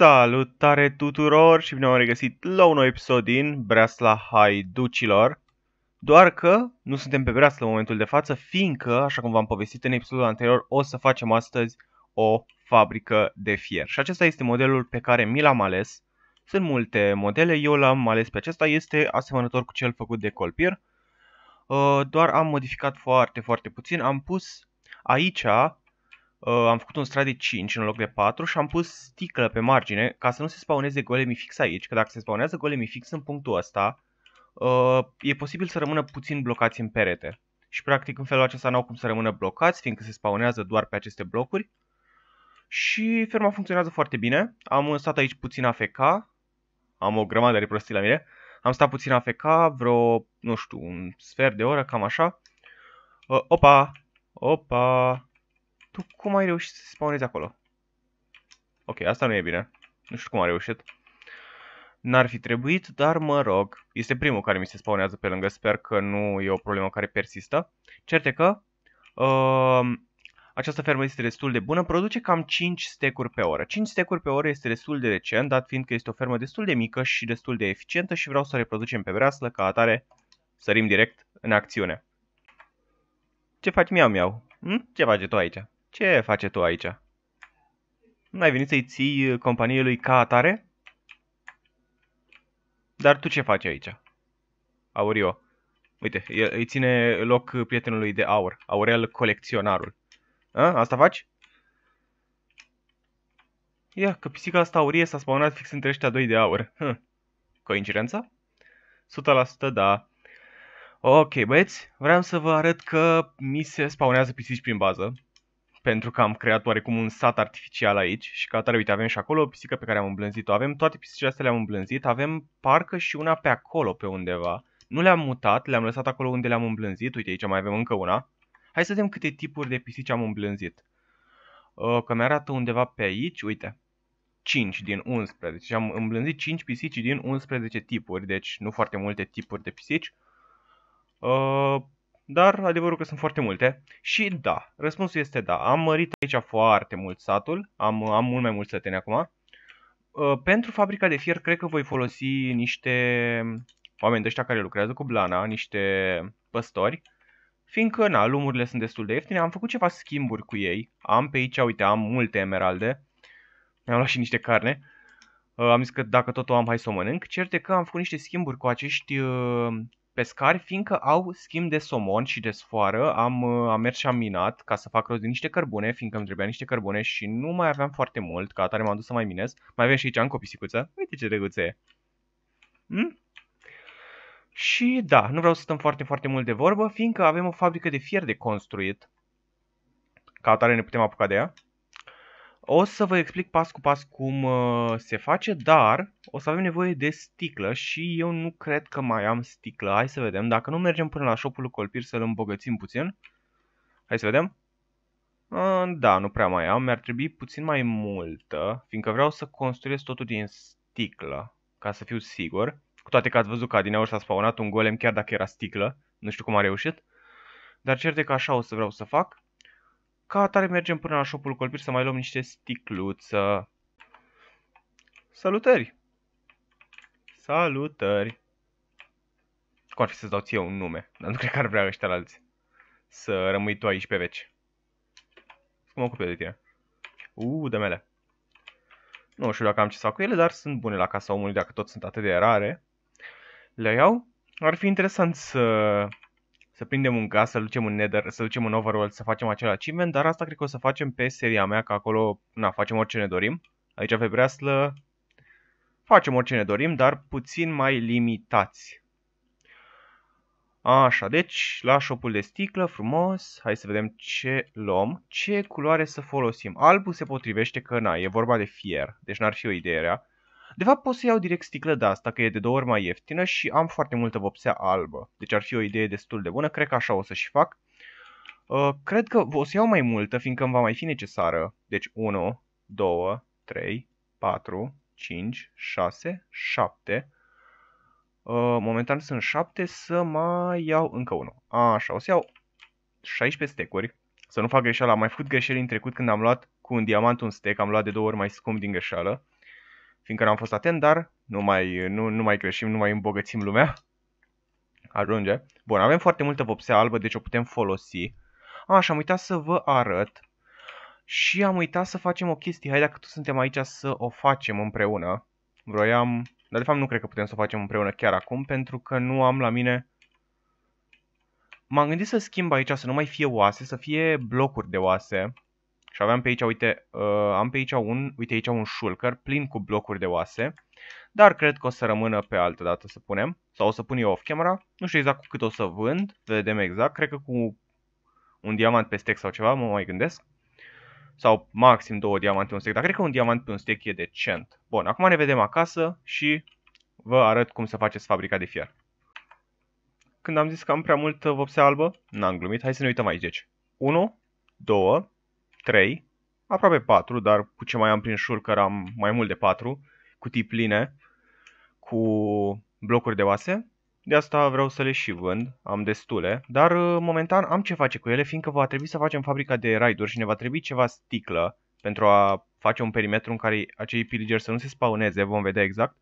Salutare tuturor și bine am regăsit la un nou episod din Breasla Haiducilor. Doar că nu suntem pe Breasla în momentul de față, fiindcă, așa cum v-am povestit în episodul anterior, o să facem astăzi o fabrică de fier. Și acesta este modelul pe care mi l-am ales. Sunt multe modele, eu l-am ales pe acesta, este asemănător cu cel făcut de Colpir. Uh, doar am modificat foarte, foarte puțin, am pus aici Uh, am făcut un strat de 5 în loc de 4 și am pus sticlă pe margine ca să nu se spawneze golemi fix aici, că dacă se spawnează golemi fix în punctul ăsta, uh, e posibil să rămână puțin blocați în perete. Și practic în felul acesta n-au cum să rămână blocați, fiindcă se spawnează doar pe aceste blocuri. Și ferma funcționează foarte bine. Am stat aici puțin AFK. Am o grămadă de prostii la mine. Am stat puțin AFK, vreo, nu știu, un sfert de oră, cam așa. Uh, opa! Opa! Tu cum ai reușit să spawnezi acolo? Ok, asta nu e bine. Nu știu cum a reușit. N-ar fi trebuit, dar mă rog. Este primul care mi se spawnează pe lângă. Sper că nu e o problemă care persistă. Certe că... Uh, această fermă este destul de bună, produce cam 5 stecuri pe oră. 5 stecuri pe oră este destul de decent, dat fiindcă este o fermă destul de mică și destul de eficientă și vreau să o reproducem pe breaslă, ca atare sărim direct în acțiune. Ce faci miau miau? Hm? Ce faci tu aici? Ce face tu aici? N-ai venit să-i ții uh, companiei lui ca atare? Dar tu ce faci aici? Aurio. Uite, el îi ține loc prietenului de aur, Aurel Colecționarul. A, asta faci? Ia, că pisica asta aurie s-a spawnat fix între ăștia doi de aur. Hm. Coincidența? 100% da. Ok, băieți, vreau să vă arăt că mi se spawnează pisici prin bază pentru că am creat oarecum un sat artificial aici și ca atare, uite, avem și acolo o pisică pe care am îmblânzit-o, avem toate pisicile astea le-am îmblânzit, avem parcă și una pe acolo pe undeva. Nu le-am mutat, le-am lăsat acolo unde le-am îmblânzit, uite aici mai avem încă una. Hai să vedem câte tipuri de pisici am îmblânzit. Uh, că mi-arată undeva pe aici, uite, 5 din 11. am îmblânzit 5 pisici din 11 tipuri, deci nu foarte multe tipuri de pisici. Uh, dar adevărul că sunt foarte multe. Și da, răspunsul este da. Am mărit aici foarte mult satul, am, am mult mai mult săteni acum. Uh, pentru fabrica de fier cred că voi folosi niște oameni de ăștia care lucrează cu blana, niște păstori, fiindcă, na, lumurile sunt destul de ieftine, am făcut ceva schimburi cu ei, am pe aici, uite, am multe emeralde, mi-am luat și niște carne, uh, am zis că dacă tot o am, hai să o mănânc, certe că am făcut niște schimburi cu acești uh, pescari, fiindcă au schimb de somon și de sfoară, am, uh, am mers și am minat ca să fac rost de niște cărbune, fiindcă îmi trebuia niște cărbune și nu mai aveam foarte mult, ca atare m-am dus să mai minez. Mai avem și aici încă o pisicuță. Uite ce drăguță e. Hmm? Și da, nu vreau să stăm foarte, foarte mult de vorbă, fiindcă avem o fabrică de fier de construit. Ca atare ne putem apuca de ea. O să vă explic pas cu pas cum uh, se face, dar o să avem nevoie de sticlă și eu nu cred că mai am sticlă. Hai să vedem. Dacă nu mergem până la shopul Colpir să-l îmbogățim puțin. Hai să vedem. Uh, da, nu prea mai am. Mi-ar trebui puțin mai multă, fiindcă vreau să construiesc totul din sticlă, ca să fiu sigur. Cu toate că ați văzut că adineauri s-a spawnat un golem chiar dacă era sticlă. Nu știu cum a reușit. Dar cert că așa o să vreau să fac. Ca atare mergem până la șopul colpiri să mai luăm niște sticluță. Salutări! Salutări! Cum ar fi să-ți dau ție un nume, dar nu cred că ar vrea ăștia alți să rămâi tu aici pe veci. Cum mă ocup de tine? Uuu, de mele. Nu știu dacă am ce să cu ele, dar sunt bune la casa omului dacă tot sunt atât de rare. Le iau. Ar fi interesant să să prindem un gaz, să ducem un nether, să ducem un overworld, să facem acel achievement, dar asta cred că o să facem pe seria mea, că acolo na, facem orice ne dorim. Aici pe breaslă facem orice ne dorim, dar puțin mai limitați. Așa, deci la șopul de sticlă, frumos, hai să vedem ce luăm, ce culoare să folosim. Albul se potrivește că na, e vorba de fier, deci n-ar fi o idee rea. De fapt pot să iau direct sticlă de asta, că e de două ori mai ieftină și am foarte multă vopsea albă. Deci ar fi o idee destul de bună, cred că așa o să și fac. Uh, cred că o să iau mai multă, fiindcă îmi va mai fi necesară. Deci 1, 2, 3, 4, 5, 6, 7. momentan sunt 7, să mai iau încă 1. Așa, o să iau 16 stecuri. Să nu fac greșeala, am mai făcut greșeli în trecut când am luat cu un diamant un stec, am luat de două ori mai scump din greșeală fiindcă n-am fost atent, dar nu mai, nu, nu mai creșim, nu mai îmbogățim lumea. Ajunge. Bun, avem foarte multă vopsea albă, deci o putem folosi. A, și am uitat să vă arăt. Și am uitat să facem o chestie. Hai dacă tu suntem aici să o facem împreună. Vroiam... Dar de fapt nu cred că putem să o facem împreună chiar acum, pentru că nu am la mine... M-am gândit să schimb aici, să nu mai fie oase, să fie blocuri de oase. Și aveam pe aici, uite, uh, am pe aici un, uite aici un shulker plin cu blocuri de oase. Dar cred că o să rămână pe altă dată să punem. Sau o să pun eu off-camera. Nu știu exact cu cât o să vând. Vedem exact. Cred că cu un diamant pe stack sau ceva, mă mai gândesc. Sau maxim două diamante pe un stack. Dar cred că un diamant pe un stack e decent. Bun, acum ne vedem acasă și vă arăt cum să faceți fabrica de fier. Când am zis că am prea multă vopsea albă, n-am glumit. Hai să ne uităm aici. Deci, 1, 2, 3, aproape 4, dar cu ce mai am prin că am mai mult de 4, tip pline cu blocuri de oase. De asta vreau să le și vând, am destule, dar uh, momentan am ce face cu ele, fiindcă va trebui să facem fabrica de raiduri și ne va trebui ceva sticlă pentru a face un perimetru în care acei pillager să nu se spauneze, vom vedea exact.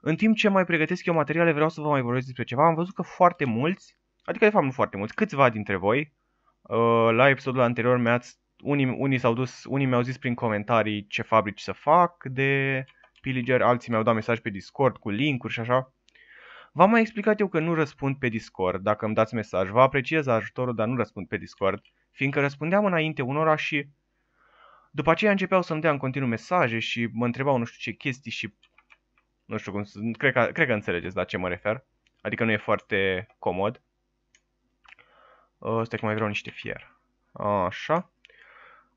În timp ce mai pregătesc eu materiale, vreau să vă mai vorbesc despre ceva. Am văzut că foarte mulți, adică de fapt nu foarte mulți, câțiva dintre voi, uh, la episodul anterior mi-ați unii, unii s-au dus, unii mi-au zis prin comentarii ce fabrici să fac de Pillager, alții mi-au dat mesaj pe Discord cu linkuri și așa. V-am mai explicat eu că nu răspund pe Discord dacă îmi dați mesaj. Vă apreciez ajutorul, dar nu răspund pe Discord, fiindcă răspundeam înainte unora și după aceea începeau să-mi dea în continuu mesaje și mă întrebau nu știu ce chestii și nu știu cum, cred că, cred că înțelegeți la ce mă refer. Adică nu e foarte comod. Uh, stai că mai vreau niște fier. Așa.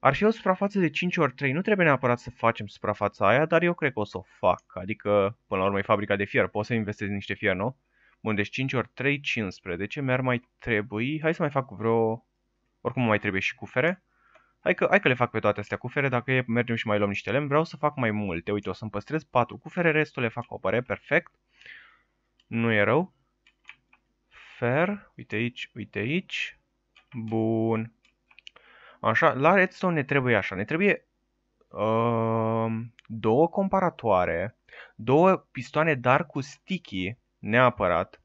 Ar fi o suprafață de 5 ori 3 nu trebuie neapărat să facem suprafața aia, dar eu cred că o să o fac. Adică, până la urmă, e fabrica de fier, poți să investezi în niște fier, nu? Bun, deci 5 ori 3, 15. Mi-ar mai trebui... Hai să mai fac cu vreo... Oricum mai trebuie și cufere. Hai că, hai că le fac pe toate astea cufere, dacă e, mergem și mai luăm niște lemn, vreau să fac mai multe. Uite, o să-mi păstrez 4 cufere, restul le fac opere, perfect. Nu e rău. Fer, uite aici, uite aici. Bun. Așa, la Redstone ne trebuie așa, ne trebuie uh, două comparatoare, două pistoane dar cu sticky, neapărat.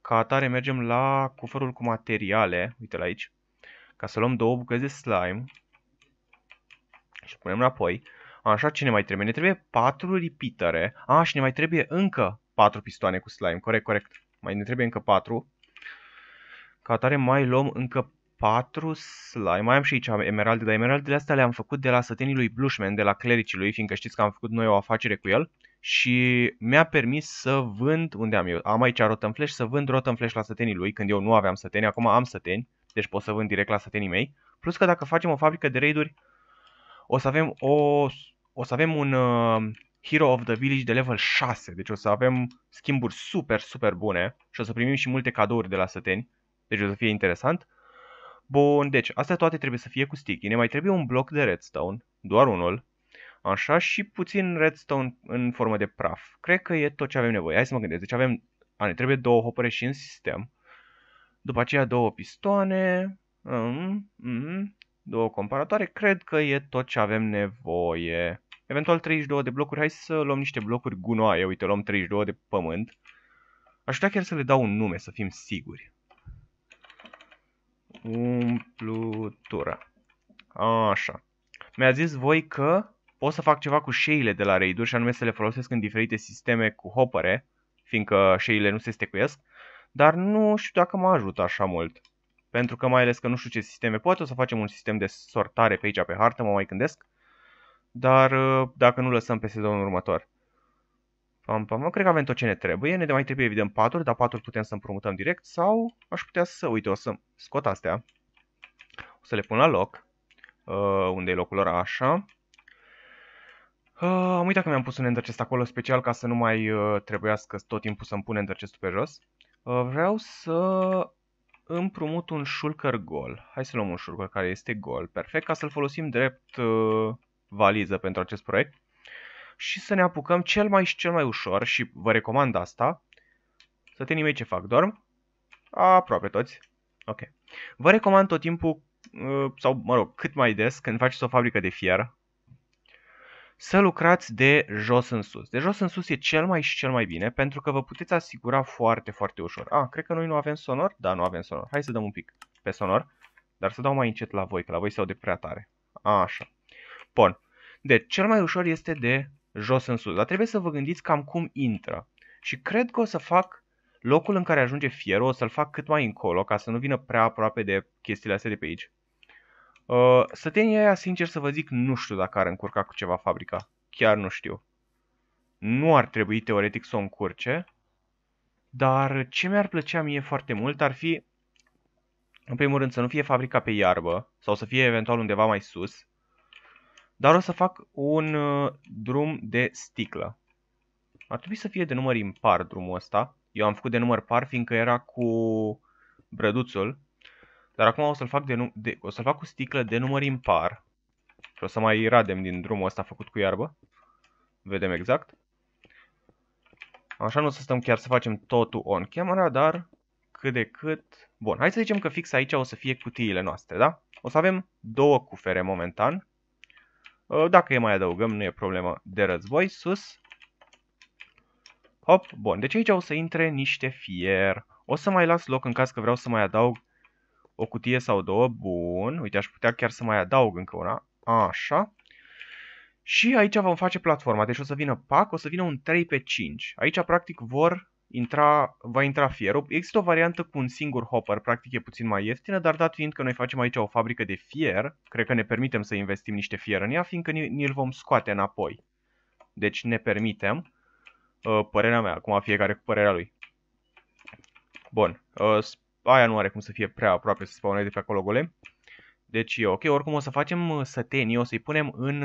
Ca atare mergem la cufărul cu materiale, uite-l aici, ca să luăm două bucăți de slime și punem înapoi. Așa, ce ne mai trebuie? Ne trebuie patru repeatere. A, ah, și ne mai trebuie încă patru pistoane cu slime. Corect, corect. Mai ne trebuie încă patru. Ca atare mai luăm încă 4 slime. Mai am și aici emeralde, dar emeraldele astea le-am făcut de la sătenii lui Blushman, de la clericii lui, fiindcă știți că am făcut noi o afacere cu el. Și mi-a permis să vând, unde am eu? Am aici Rotten Flash, să vând Rotten Flash la sătenii lui, când eu nu aveam săteni, acum am săteni, deci pot să vând direct la sătenii mei. Plus că dacă facem o fabrică de raiduri, o să avem o o să avem un uh, Hero of the Village de level 6, deci o să avem schimburi super, super bune și o să primim și multe cadouri de la săteni, deci o să fie interesant. Bun, deci astea toate trebuie să fie cu sticky. Ne mai trebuie un bloc de redstone, doar unul. Așa și puțin redstone în formă de praf. Cred că e tot ce avem nevoie. Hai să mă gândesc. Deci avem, a, ne trebuie două hopere și în sistem. După aceea două pistoane, mm, mm, două comparatoare. Cred că e tot ce avem nevoie. Eventual 32 de blocuri. Hai să luăm niște blocuri gunoaie. Uite, luăm 32 de pământ. Aș vrea chiar să le dau un nume, să fim siguri. Umplutură. Așa. Mi-a zis voi că pot să fac ceva cu șeile de la raiduri și anume să le folosesc în diferite sisteme cu hopere, fiindcă șeile nu se stecuiesc, dar nu știu dacă mă ajută așa mult. Pentru că mai ales că nu știu ce sisteme, poate o să facem un sistem de sortare pe aici pe hartă, mă mai gândesc, dar uh, dacă nu lăsăm pe sezonul următor. Pam, pam, cred că avem tot ce ne trebuie. Ne mai trebuie, evident, 4, dar 4 putem să împrumutăm direct sau aș putea să, uite, o să scot astea. O să le pun la loc. Uh, unde e locul lor? Așa. Uh, am uitat că mi-am pus un ender chest acolo special ca să nu mai uh, trebuiască tot timpul să-mi pun ender pe jos. Uh, vreau să împrumut un shulker gol. Hai să luăm un shulker care este gol. Perfect, ca să-l folosim drept uh, valiză pentru acest proiect și să ne apucăm cel mai și cel mai ușor și vă recomand asta. Să te nimeni ce fac, dorm? Aproape toți. Ok. Vă recomand tot timpul, uh, sau mă rog, cât mai des, când faceți o fabrică de fier, să lucrați de jos în sus. De jos în sus e cel mai și cel mai bine, pentru că vă puteți asigura foarte, foarte ușor. ah cred că noi nu avem sonor? Da, nu avem sonor. Hai să dăm un pic pe sonor, dar să dau mai încet la voi, că la voi se aude prea tare. așa. Bun. Deci, cel mai ușor este de jos în sus, dar trebuie să vă gândiți cam cum intră. Și cred că o să fac locul în care ajunge fierul, o să-l fac cât mai încolo, ca să nu vină prea aproape de chestiile astea de pe aici. Uh, sătenia aia, sincer să vă zic, nu știu dacă ar încurca cu ceva fabrica. Chiar nu știu. Nu ar trebui teoretic să o încurce, dar ce mi-ar plăcea mie foarte mult ar fi, în primul rând, să nu fie fabrica pe iarbă, sau să fie eventual undeva mai sus, dar o să fac un uh, drum de sticlă. Ar trebui să fie de număr impar drumul ăsta. Eu am făcut de număr par fiindcă era cu brăduțul. Dar acum o să-l fac, să fac cu sticlă de număr impar. Și o să mai radem din drumul ăsta făcut cu iarbă. Vedem exact. Așa nu o să stăm chiar să facem totul on camera, dar cât de cât... Bun, hai să zicem că fix aici o să fie cutiile noastre, da? O să avem două cufere momentan. Uh, dacă e mai adăugăm, nu e problemă de război. Sus. Hop. Bun. Deci aici o să intre niște fier. O să mai las loc în caz că vreau să mai adaug o cutie sau două. Bun. Uite, aș putea chiar să mai adaug încă una. Așa. Și aici vom face platforma. Deci o să vină pac, o să vină un 3 pe 5. Aici practic vor intra, va intra fierul. Există o variantă cu un singur hopper, practic e puțin mai ieftină, dar dat fiind că noi facem aici o fabrică de fier, cred că ne permitem să investim niște fier în ea, fiindcă ni-l vom scoate înapoi. Deci ne permitem, uh, părerea mea, acum fiecare cu părerea lui. Bun, uh, aia nu are cum să fie prea aproape să spawneze de pe acolo golem. Deci e ok, oricum o să facem uh, sătenii, o să-i punem în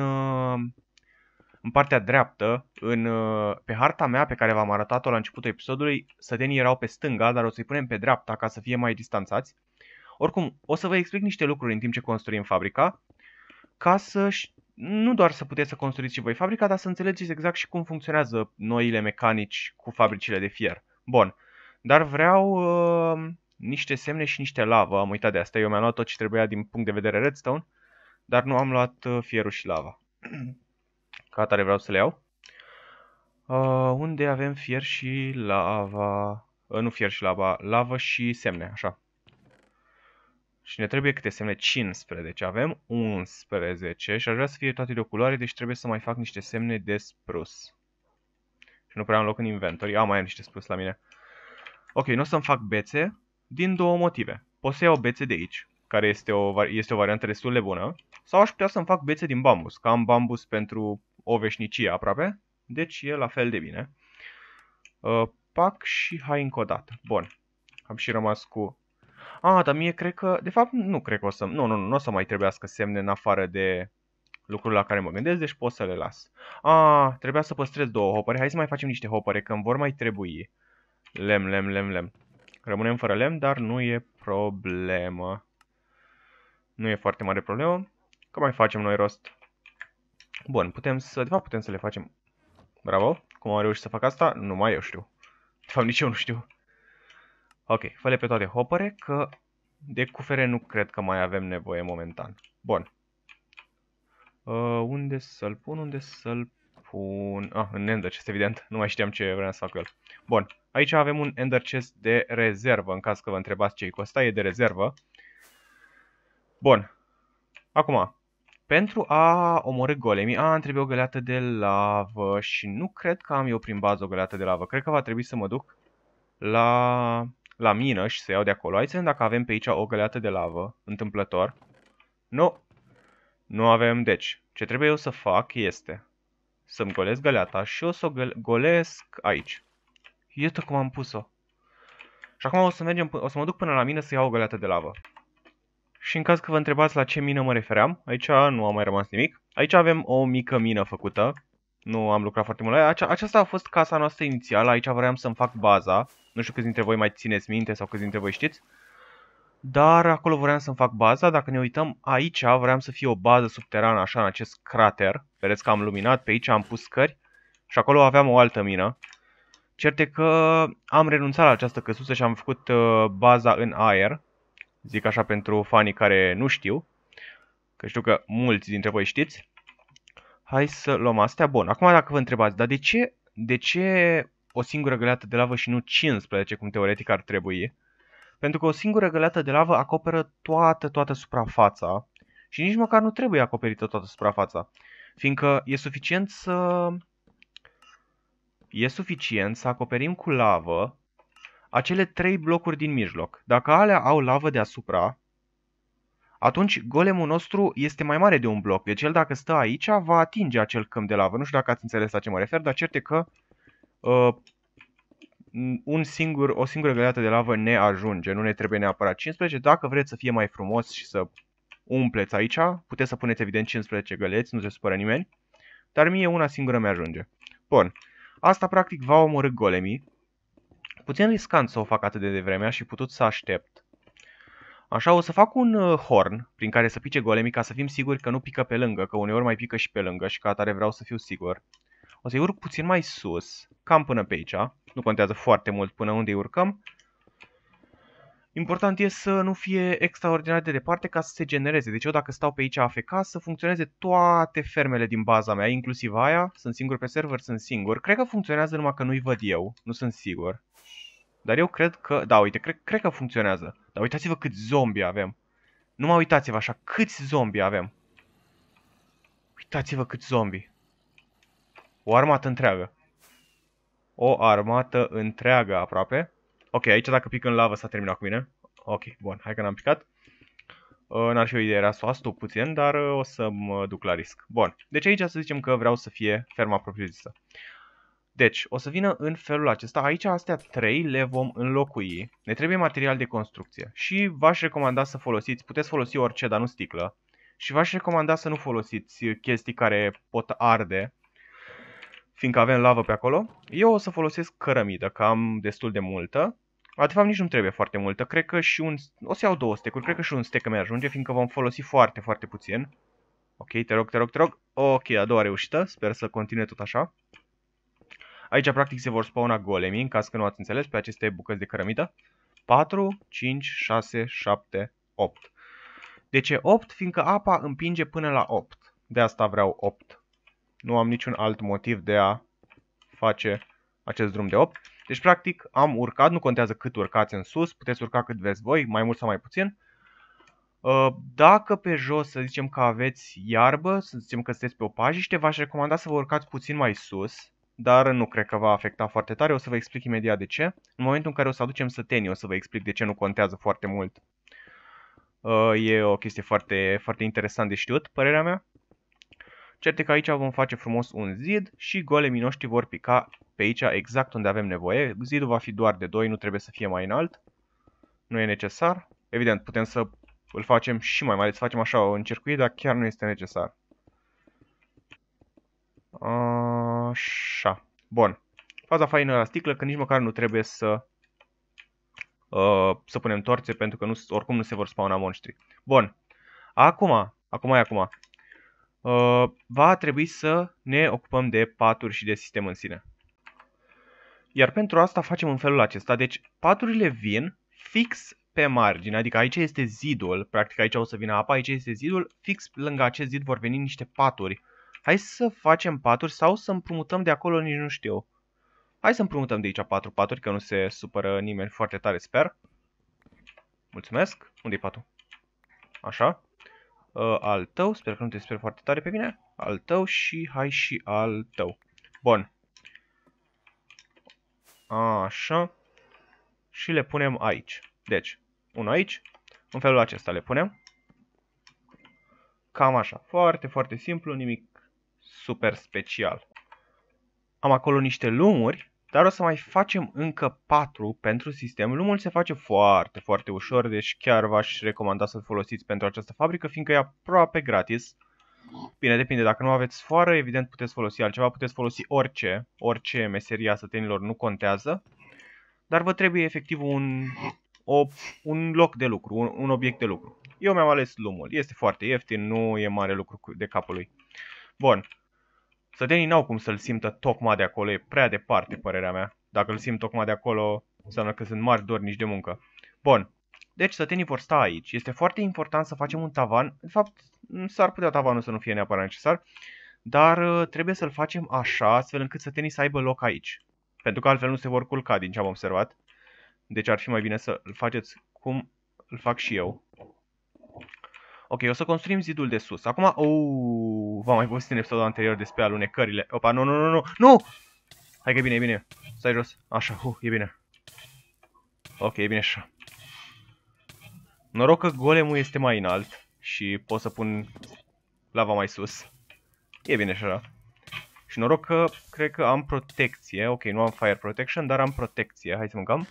în partea dreaptă, în, uh, pe harta mea pe care v-am arătat-o la începutul episodului, sătenii erau pe stânga, dar o să-i punem pe dreapta ca să fie mai distanțați. Oricum, o să vă explic niște lucruri în timp ce construim fabrica, ca să nu doar să puteți să construiți și voi fabrica, dar să înțelegeți exact și cum funcționează noile mecanici cu fabricile de fier. Bun, dar vreau uh, niște semne și niște lavă, am uitat de asta, eu mi-am luat tot ce trebuia din punct de vedere redstone, dar nu am luat uh, fierul și lava. Ca atare vreau să le iau. Uh, unde avem fier și lava... Uh, nu fier și lava, lava și semne, așa. Și ne trebuie câte semne? 15. avem 11 și aș vrea să fie toate de o culoare, deci trebuie să mai fac niște semne de sprus. Și nu prea am loc în inventory. Am ah, mai am niște sprus la mine. Ok, nu o să-mi fac bețe din două motive. Pot să iau bețe de aici, care este o, este o variantă destul de bună, sau aș putea să-mi fac bețe din bambus, că am bambus pentru o veșnicie aproape, deci e la fel de bine. Uh, pac și hai încă o dată. Bun, am și rămas cu... Ah, dar mie cred că... De fapt, nu cred că o să... Nu, nu, nu, nu o să mai trebuiască semne în afară de lucrurile la care mă gândesc, deci pot să le las. Ah, trebuia să păstrez două hopere. Hai să mai facem niște hopere, că îmi vor mai trebui. Lem, lem, lem, lem. Rămânem fără lem, dar nu e problemă. Nu e foarte mare problemă. Că mai facem noi rost Bun, putem să, de fapt putem să le facem. Bravo, cum am reușit să fac asta? Nu mai eu știu. De fapt nici eu nu știu. Ok, fă pe toate hopere că de cufere nu cred că mai avem nevoie momentan. Bun. Uh, unde să-l pun? Unde să-l pun? Ah, în Ender chest, evident. Nu mai știam ce vreau să fac el. Bun. Aici avem un Ender chest de rezervă, în caz că vă întrebați ce-i cu asta, E de rezervă. Bun. Acum, pentru a omorâ golemii, a, îmi trebuie o găleată de lavă și nu cred că am eu prin bază o găleată de lavă. Cred că va trebui să mă duc la, la mină și să iau de acolo. Hai să dacă avem pe aici o găleată de lavă, întâmplător. Nu, nu avem. Deci, ce trebuie eu să fac este să-mi golesc găleata și o să o golesc aici. Iată cum am pus-o. Și acum o să, mergem, o să mă duc până la mine să iau o găleată de lavă. Și în caz că vă întrebați la ce mină mă refeream, aici nu a mai rămas nimic. Aici avem o mică mină făcută. Nu am lucrat foarte mult la ea. aceasta a fost casa noastră inițială. Aici vreau să-mi fac baza. Nu știu câți dintre voi mai țineți minte sau câți dintre voi știți. Dar acolo vreau să-mi fac baza. Dacă ne uităm aici, vreau să fie o bază subterană așa în acest crater. Vedeți că am luminat pe aici, am pus scări. Și acolo aveam o altă mină. Certe că am renunțat la această căsuță și am făcut uh, baza în aer zic așa pentru fanii care nu știu, că știu că mulți dintre voi știți. Hai să luăm astea. Bun, acum dacă vă întrebați, dar de ce, de ce o singură găleată de lavă și nu 15, cum teoretic ar trebui? Pentru că o singură găleată de lavă acoperă toată, toată suprafața și nici măcar nu trebuie acoperită toată suprafața, fiindcă e suficient să... E suficient să acoperim cu lavă acele trei blocuri din mijloc. Dacă alea au lavă deasupra, atunci golemul nostru este mai mare de un bloc. Deci el dacă stă aici va atinge acel câmp de lavă. Nu știu dacă ați înțeles la ce mă refer, dar certe că uh, un singur, o singură găleată de lavă ne ajunge. Nu ne trebuie neapărat 15. Dacă vreți să fie mai frumos și să umpleți aici, puteți să puneți evident 15 găleți, nu se supără nimeni. Dar mie una singură mi-ajunge. Bun. Asta practic va omorâ golemii Puțin riscant să o fac atât de devreme, aș putut să aștept. Așa, o să fac un uh, horn prin care să pice golemii ca să fim siguri că nu pică pe lângă, că uneori mai pică și pe lângă și ca atare vreau să fiu sigur. O să-i urc puțin mai sus, cam până pe aici, nu contează foarte mult până unde îi urcăm. Important e să nu fie extraordinar de departe ca să se genereze. Deci eu dacă stau pe aici AFK să funcționeze toate fermele din baza mea, inclusiv aia, sunt singur pe server, sunt singur. Cred că funcționează numai că nu-i văd eu, nu sunt sigur. Dar eu cred că... Da, uite, cred, cred că funcționează. Dar uitați-vă cât zombi avem. Nu mai uitați-vă așa, câți zombi avem. Uitați-vă cât zombi. O armată întreagă. O armată întreagă aproape. Ok, aici dacă pic în lavă s-a terminat cu mine. Ok, bun, hai că n-am picat. Ă, n-ar fi o idee, era să o astup puțin, dar ă, o să mă duc la risc. Bun, deci aici să zicem că vreau să fie ferma propriu-zisă. Deci, o să vină în felul acesta. Aici astea trei le vom înlocui. Ne trebuie material de construcție. Și v-aș recomanda să folosiți, puteți folosi orice, dar nu sticlă. Și v-aș recomanda să nu folosiți chestii care pot arde, fiindcă avem lavă pe acolo. Eu o să folosesc cărămidă, că am destul de multă. de fapt, nici nu trebuie foarte multă. Cred că și un... O să iau două stecuri. Cred că și un stec mi ajunge, fiindcă vom folosi foarte, foarte puțin. Ok, te rog, te rog, te rog. Ok, a doua reușită. Sper să continue tot așa. Aici practic se vor spawna golemi, în caz că nu ați înțeles, pe aceste bucăți de cărămită. 4, 5, 6, 7, 8. De ce 8? Fiindcă apa împinge până la 8. De asta vreau 8. Nu am niciun alt motiv de a face acest drum de 8. Deci, practic, am urcat, nu contează cât urcați în sus, puteți urca cât veți voi, mai mult sau mai puțin. Uh, dacă pe jos, să zicem că aveți iarbă, să zicem că sunteți pe o pajiște, v-aș recomanda să vă urcați puțin mai sus, dar nu cred că va afecta foarte tare, o să vă explic imediat de ce. În momentul în care o să aducem sătenii, o să vă explic de ce nu contează foarte mult. Uh, e o chestie foarte, foarte interesant de știut, părerea mea. Cert că aici vom face frumos un zid și golemii noștri vor pica pe aici exact unde avem nevoie. Zidul va fi doar de 2, nu trebuie să fie mai înalt. Nu e necesar. Evident, putem să îl facem și mai mare, să facem așa o circuit, dar chiar nu este necesar. Așa. Bun. Faza faină la sticlă, că nici măcar nu trebuie să uh, să punem torțe, pentru că nu, oricum nu se vor spawna monștri. Bun. Acum, acum e acum. Uh, va trebui să ne ocupăm de paturi și de sistem în sine. Iar pentru asta facem în felul acesta. Deci paturile vin fix pe margine, adică aici este zidul, practic aici o să vină apa, aici este zidul, fix lângă acest zid vor veni niște paturi hai să facem paturi sau să împrumutăm de acolo, nici nu știu. Hai să împrumutăm de aici patru paturi, că nu se supără nimeni foarte tare, sper. Mulțumesc. unde e patul? Așa. Uh, al tău, sper că nu te sper foarte tare pe mine. Al tău și hai și al tău. Bun. Așa. Și le punem aici. Deci, unul aici. În felul acesta le punem. Cam așa. Foarte, foarte simplu, nimic super special. Am acolo niște lumuri, dar o să mai facem încă 4 pentru sistem. Lumul se face foarte, foarte ușor, deci chiar v-aș recomanda să-l folosiți pentru această fabrică, fiindcă e aproape gratis. Bine, depinde, dacă nu aveți foară, evident puteți folosi altceva, puteți folosi orice, orice meseria sătenilor nu contează, dar vă trebuie efectiv un, o, un loc de lucru, un, un obiect de lucru. Eu mi-am ales lumul, este foarte ieftin, nu e mare lucru de capul lui. Bun, Sătenii n-au cum să-l simtă tocmai de acolo, e prea departe părerea mea. Dacă îl simt tocmai de acolo, înseamnă că sunt mari dornici de muncă. Bun, deci sătenii vor sta aici. Este foarte important să facem un tavan. De fapt, s-ar putea tavanul să nu fie neapărat necesar, dar uh, trebuie să-l facem așa, astfel încât sătenii să aibă loc aici. Pentru că altfel nu se vor culca, din ce am observat. Deci ar fi mai bine să-l faceți cum îl fac și eu. Ok, o să construim zidul de sus. Acum, oh, v-am mai văzut în episodul anterior despre alunecările. Opa, nu, nu, nu, nu, nu! Hai că e bine, e bine. Stai jos. Așa, uh, e bine. Ok, e bine așa. Noroc că golemul este mai înalt și pot să pun lava mai sus. E bine așa. Și noroc că cred că am protecție. Ok, nu am fire protection, dar am protecție. Hai să mâncăm.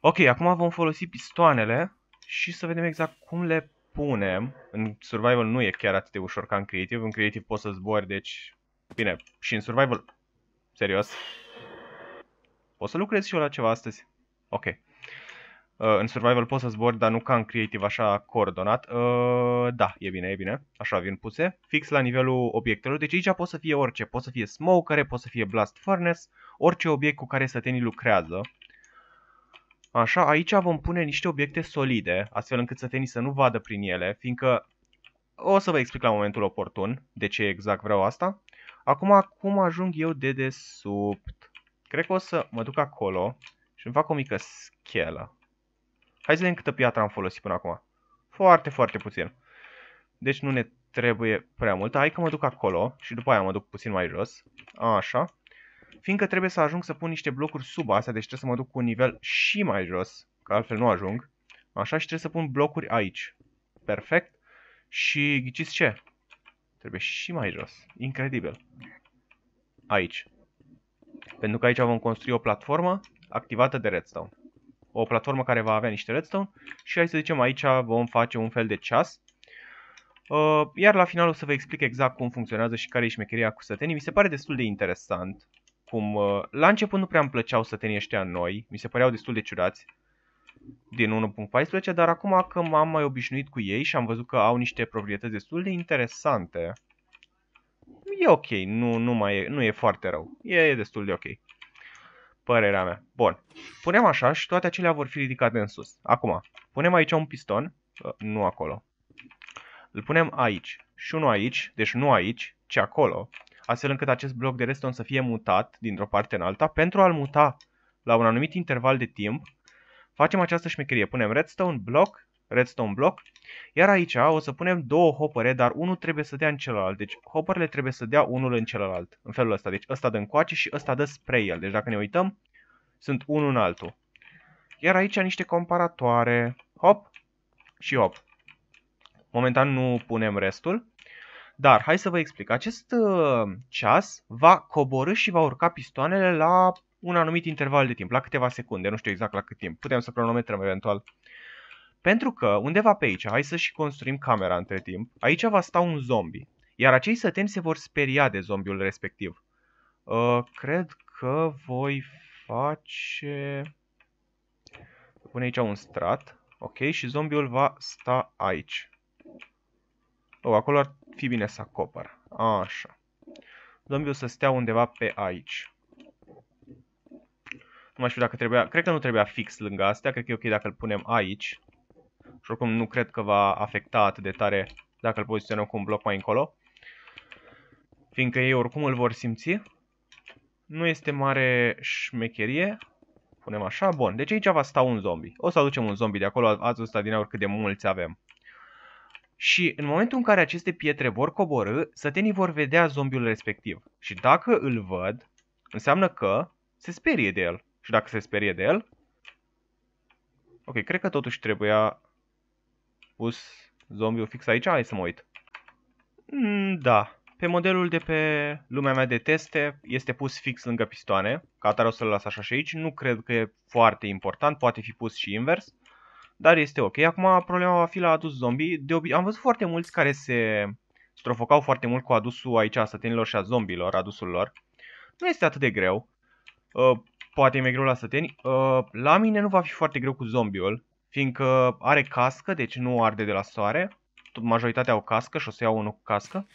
Ok, acum vom folosi pistoanele și să vedem exact cum le punem. În survival nu e chiar atât de ușor ca în creative. În creative poți să zbori, deci... Bine, și în survival... Serios. Poți să lucrezi și eu la ceva astăzi? Ok. Uh, în survival poți să zbori, dar nu ca în creative așa coordonat. Uh, da, e bine, e bine. Așa vin puse. Fix la nivelul obiectelor. Deci aici poți să fie orice. Poți să fie smoker, poți să fie blast furnace. Orice obiect cu care sătenii lucrează. Așa, aici vom pune niște obiecte solide, astfel încât sătenii să nu vadă prin ele, fiindcă o să vă explic la momentul oportun de ce exact vreau asta. Acum, cum ajung eu de desubt? Cred că o să mă duc acolo și îmi fac o mică schelă. Hai să vedem câtă piatră am folosit până acum. Foarte, foarte puțin. Deci nu ne trebuie prea mult. Hai că mă duc acolo și după aia mă duc puțin mai jos. Așa. Fiindcă trebuie să ajung să pun niște blocuri sub astea, deci trebuie să mă duc cu un nivel și mai jos, că altfel nu ajung. Așa și trebuie să pun blocuri aici. Perfect. Și ghiciți ce? Trebuie și mai jos. Incredibil. Aici. Pentru că aici vom construi o platformă activată de redstone. O platformă care va avea niște redstone și hai să zicem aici vom face un fel de ceas. Uh, iar la final o să vă explic exact cum funcționează și care e șmecheria cu sătenii. Mi se pare destul de interesant cum uh, la început nu prea îmi plăceau sătenii ăștia noi, mi se păreau destul de ciurați din 1.14, dar acum că m-am mai obișnuit cu ei și am văzut că au niște proprietăți destul de interesante, e ok, nu, nu, mai e, nu e foarte rău, e, e destul de ok. Părerea mea. Bun, punem așa și toate acelea vor fi ridicate în sus. Acum, punem aici un piston, uh, nu acolo, îl punem aici și unul aici, deci nu aici, ci acolo astfel încât acest bloc de redstone să fie mutat dintr-o parte în alta. Pentru a-l muta la un anumit interval de timp, facem această șmecherie. Punem redstone bloc, redstone bloc, iar aici o să punem două hopere, dar unul trebuie să dea în celălalt. Deci hoperele trebuie să dea unul în celălalt, în felul ăsta. Deci ăsta dă încoace și ăsta dă spre el. Deci dacă ne uităm, sunt unul în altul. Iar aici niște comparatoare, hop și hop. Momentan nu punem restul. Dar hai să vă explic. Acest uh, ceas va coborâ și va urca pistoanele la un anumit interval de timp, la câteva secunde, nu știu exact la cât timp. Putem să cronometrăm eventual. Pentru că undeva pe aici, hai să și construim camera între timp, aici va sta un zombie. Iar acei săteni se vor speria de zombiul respectiv. Uh, cred că voi face... Pune aici un strat. Ok, și zombiul va sta aici. Oh, acolo ar fi bine să acopăr. Așa. Zombie o să stea undeva pe aici. Nu mai știu dacă trebuia... Cred că nu trebuia fix lângă astea. Cred că e ok dacă îl punem aici. Și oricum nu cred că va afecta atât de tare dacă îl poziționăm cu un bloc mai încolo. Fiindcă ei oricum îl vor simți. Nu este mare șmecherie. Punem așa. Bun. Deci aici va sta un zombie. O să aducem un zombie de acolo. Ați văzut din aur cât de mulți avem. Și în momentul în care aceste pietre vor coborâ, sătenii vor vedea zombiul respectiv. Și dacă îl văd, înseamnă că se sperie de el. Și dacă se sperie de el... Ok, cred că totuși trebuia pus zombiul fix aici. Hai să mă uit. Mm, da. Pe modelul de pe lumea mea de teste este pus fix lângă pistoane. Ca atare o să-l las așa și aici. Nu cred că e foarte important. Poate fi pus și invers. Dar este ok. Acum problema va fi la adus zombie. De obi Am văzut foarte mulți care se strofocau foarte mult cu adusul aici a sătenilor și a zombilor, adusul lor. Nu este atât de greu. Uh, poate e mai greu la săteni. Uh, la mine nu va fi foarte greu cu zombiul, fiindcă are cască, deci nu arde de la soare. Majoritatea au cască și o să iau unul cu cască.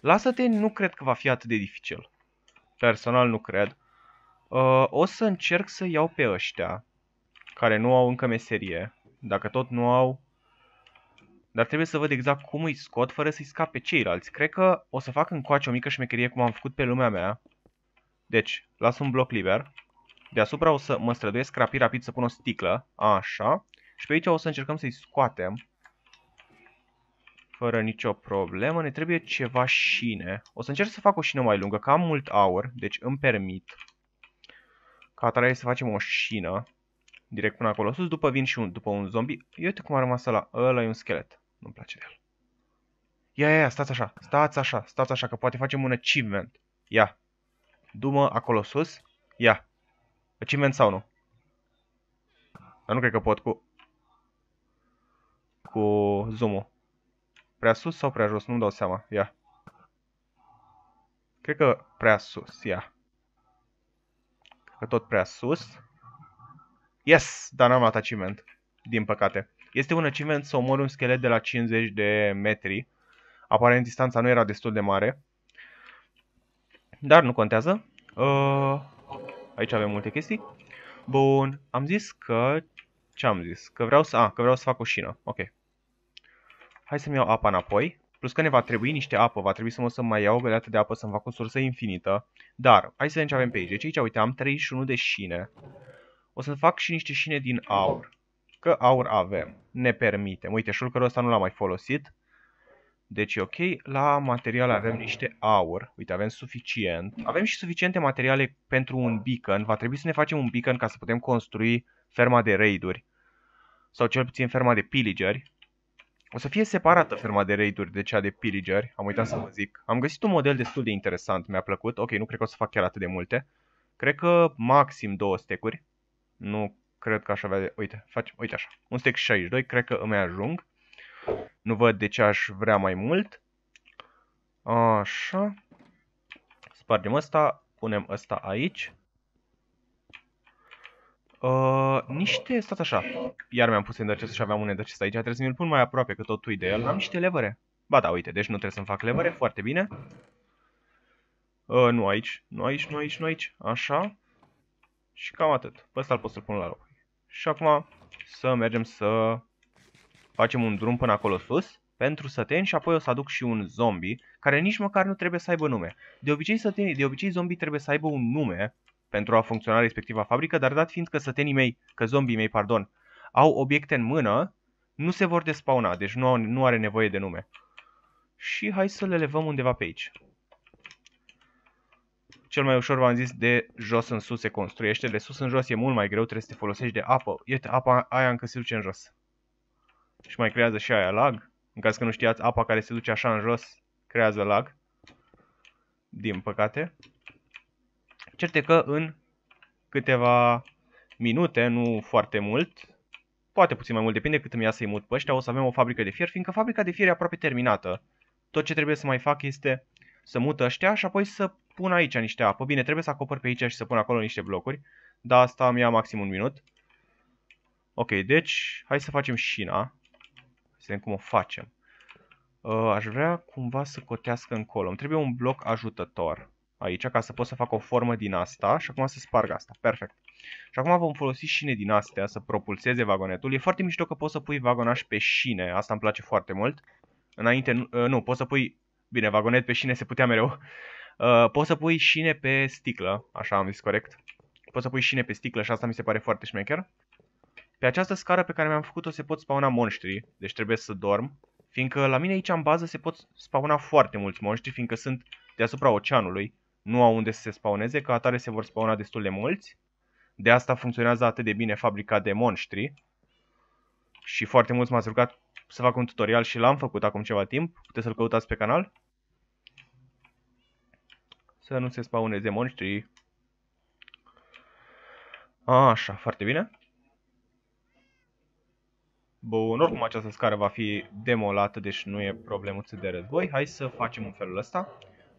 La săteni nu cred că va fi atât de dificil. Personal nu cred. Uh, o să încerc să iau pe ăștia, care nu au încă meserie. Dacă tot nu au... Dar trebuie să văd exact cum îi scot fără să-i scape ceilalți. Cred că o să fac încoace o mică șmecherie cum am făcut pe lumea mea. Deci, las un bloc liber. Deasupra o să mă străduiesc rapid, rapid să pun o sticlă. Așa. Și pe aici o să încercăm să-i scoatem. Fără nicio problemă. Ne trebuie ceva șine. O să încerc să fac o șină mai lungă, că am mult aur. Deci îmi permit. Ca atare să facem o șină direct până acolo sus, după vin și un, după un zombie. Eu uite cum a rămas ăla, ăla e un schelet. Nu-mi place de el. Ia, ia, ia, stați așa, stați așa, stați așa, că poate facem un achievement. Ia. Dumă acolo sus. Ia. Achievement sau nu? Dar nu cred că pot cu... Cu zoom-ul. Prea sus sau prea jos? Nu-mi dau seama. Ia. Cred că prea sus, ia. Cred că tot prea sus. Yes, dar n-am luat achievement, din păcate. Este un achievement să omori un schelet de la 50 de metri. Aparent distanța nu era destul de mare. Dar nu contează. Uh, aici avem multe chestii. Bun, am zis că... Ce am zis? Că vreau să... A, că vreau să fac o șină. Ok. Hai să-mi iau apa înapoi. Plus că ne va trebui niște apă. Va trebui să mă să mai iau o găleată de apă să-mi fac o sursă infinită. Dar, hai să vedem ce avem pe aici. Deci aici, uite, am 31 de șine. O să fac și niște șine din aur. Că aur avem. Ne permite. Uite, șulcărul ăsta nu l-am mai folosit. Deci ok. La material avem niște aur. Uite, avem suficient. Avem și suficiente materiale pentru un beacon. Va trebui să ne facem un beacon ca să putem construi ferma de raiduri. Sau cel puțin ferma de pillageri. O să fie separată ferma de raiduri de cea de pillageri. Am uitat să vă zic. Am găsit un model destul de interesant. Mi-a plăcut. Ok, nu cred că o să fac chiar atât de multe. Cred că maxim două stecuri. Nu cred că aș avea... Uite, faci, uite așa. Un stack 62, cred că îmi ajung. Nu văd de ce aș vrea mai mult. Așa. Spargem asta, punem asta aici. Uh, niște, stați așa, iar mi-am pus enderchest și aveam un enderchest aici, trebuie să mi-l pun mai aproape că tot tu de el, am niște levere. Ba da, uite, deci nu trebuie să-mi fac levere, foarte bine. Uh, nu aici, nu aici, nu aici, nu aici, așa. Și cam atât. Pe ăsta îl pot să-l pun la loc. Și acum să mergem să facem un drum până acolo sus pentru săteni și apoi o să aduc și un zombie care nici măcar nu trebuie să aibă nume. De obicei, sătenii, de obicei zombie trebuie să aibă un nume pentru a funcționa respectiva fabrică, dar dat fiind că sătenii mei, că zombii mei, pardon, au obiecte în mână, nu se vor despauna, deci nu, au, nu are nevoie de nume. Și hai să le levăm undeva pe aici. Cel mai ușor, v-am zis, de jos în sus se construiește. De sus în jos e mult mai greu, trebuie să te folosești de apă. Iată, apa aia încă se duce în jos. Și mai creează și aia lag. În caz că nu știați, apa care se duce așa în jos creează lag. Din păcate. Certe că în câteva minute, nu foarte mult, poate puțin mai mult, depinde cât îmi ia să-i mut pe ăștia, o să avem o fabrică de fier, fiindcă fabrica de fier e aproape terminată. Tot ce trebuie să mai fac este să mută ăștia și apoi să pun aici niște apă. Bine, trebuie să acopăr pe aici și să pun acolo niște blocuri, dar asta mi-a maxim un minut. Ok, deci hai să facem șina. Să vedem cum o facem. Uh, aș vrea cumva să cotească încolo. Îmi trebuie un bloc ajutător aici ca să pot să fac o formă din asta și acum să sparg asta. Perfect. Și acum vom folosi șine din astea să propulseze vagonetul. E foarte mișto că poți să pui vagonaș pe șine. Asta îmi place foarte mult. Înainte, nu, uh, nu poți să pui Bine, vagonet pe șine se putea mereu. Uh, poți să pui șine pe sticlă, așa am zis corect. Poți să pui șine pe sticlă și asta mi se pare foarte șmecher. Pe această scară pe care mi-am făcut-o se pot spauna monștri, deci trebuie să dorm. Fiindcă la mine aici în bază se pot spauna foarte mulți monștri, fiindcă sunt deasupra oceanului. Nu au unde să se spauneze, că atare se vor spauna destul de mulți. De asta funcționează atât de bine fabrica de monștri. Și foarte mulți m-ați rugat să fac un tutorial și l-am făcut acum ceva timp. Puteți să-l căutați pe canal. Să nu se spauneze monștrii. Așa, foarte bine. Bun, oricum această scară va fi demolată, deci nu e problemuță de război. Hai să facem un felul ăsta.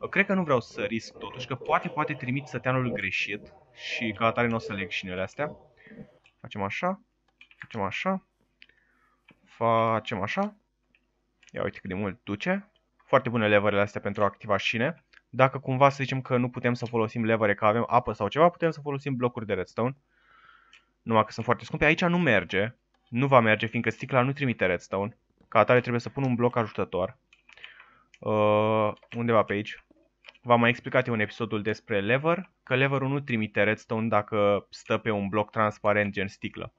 Cred că nu vreau să risc totuși, că poate, poate trimit săteanul greșit și ca atare nu o să leg șinele astea. Facem așa, facem așa, facem așa. Ia uite cât de mult duce. Foarte bune leverele astea pentru a activa șine. Dacă cumva să zicem că nu putem să folosim levere, că avem apă sau ceva, putem să folosim blocuri de redstone. Numai că sunt foarte scumpe. Aici nu merge. Nu va merge, fiindcă sticla nu trimite redstone. Ca atare trebuie să pun un bloc ajutător. Uh, undeva pe aici. V-am mai explicat eu în episodul despre lever, că leverul nu trimite redstone dacă stă pe un bloc transparent gen sticlă.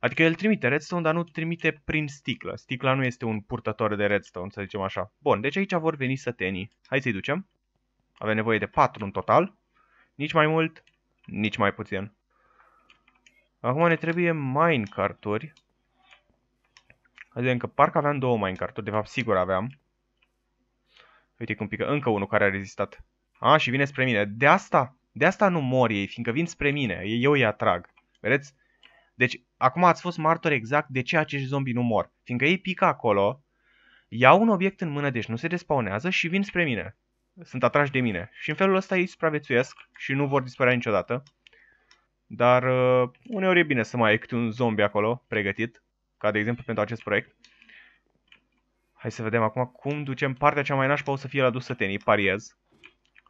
Adică el trimite redstone, dar nu trimite prin sticlă. Sticla nu este un purtător de redstone, să zicem așa. Bun, deci aici vor veni sătenii. Hai să-i ducem. Avem nevoie de 4 în total. Nici mai mult, nici mai puțin. Acum ne trebuie minecart-uri. Adică încă parcă aveam două minecart-uri, de fapt sigur aveam. Uite cum pică, încă unul care a rezistat. A, și vine spre mine. De asta, de asta nu mor ei, fiindcă vin spre mine. Eu îi atrag. Vedeți? Deci Acum ați fost martor exact de ce acești zombi nu mor, fiindcă ei pică acolo, iau un obiect în mână, deci nu se despaunează și vin spre mine. Sunt atrași de mine. Și în felul ăsta ei supraviețuiesc și nu vor dispărea niciodată. Dar uh, uneori e bine să mai ai câte un zombie acolo, pregătit, ca de exemplu pentru acest proiect. Hai să vedem acum cum ducem partea cea mai nașpa o să fie la dus sătenii, pariez.